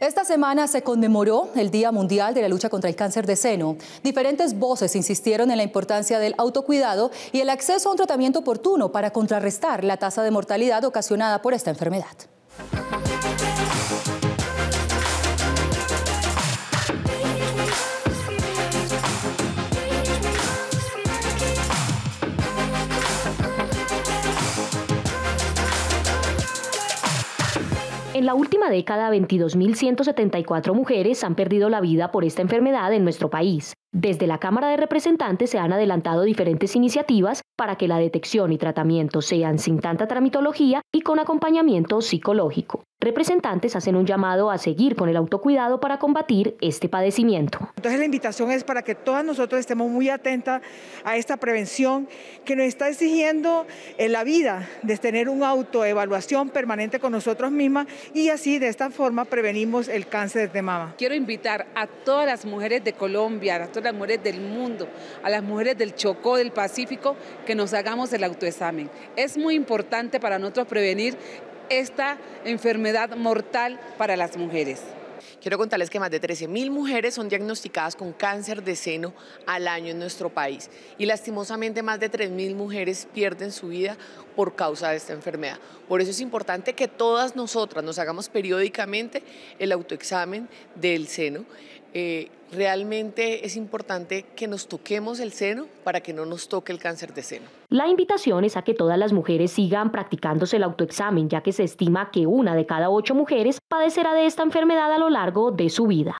Esta semana se conmemoró el Día Mundial de la Lucha contra el Cáncer de Seno. Diferentes voces insistieron en la importancia del autocuidado y el acceso a un tratamiento oportuno para contrarrestar la tasa de mortalidad ocasionada por esta enfermedad. En la última década, 22.174 mujeres han perdido la vida por esta enfermedad en nuestro país. Desde la Cámara de Representantes se han adelantado diferentes iniciativas para que la detección y tratamiento sean sin tanta tramitología y con acompañamiento psicológico. Representantes hacen un llamado a seguir con el autocuidado para combatir este padecimiento. Entonces la invitación es para que todas nosotros estemos muy atentas a esta prevención que nos está exigiendo en eh, la vida de tener una autoevaluación permanente con nosotros mismas y así de esta forma prevenimos el cáncer de mama. Quiero invitar a todas las mujeres de Colombia, a todas las mujeres del mundo, a las mujeres del Chocó, del Pacífico, que nos hagamos el autoexamen. Es muy importante para nosotros prevenir esta enfermedad mortal para las mujeres. Quiero contarles que más de 13.000 mujeres son diagnosticadas con cáncer de seno al año en nuestro país y lastimosamente más de 3.000 mujeres pierden su vida por causa de esta enfermedad. Por eso es importante que todas nosotras nos hagamos periódicamente el autoexamen del seno eh, realmente es importante que nos toquemos el seno para que no nos toque el cáncer de seno. La invitación es a que todas las mujeres sigan practicándose el autoexamen, ya que se estima que una de cada ocho mujeres padecerá de esta enfermedad a lo largo de su vida.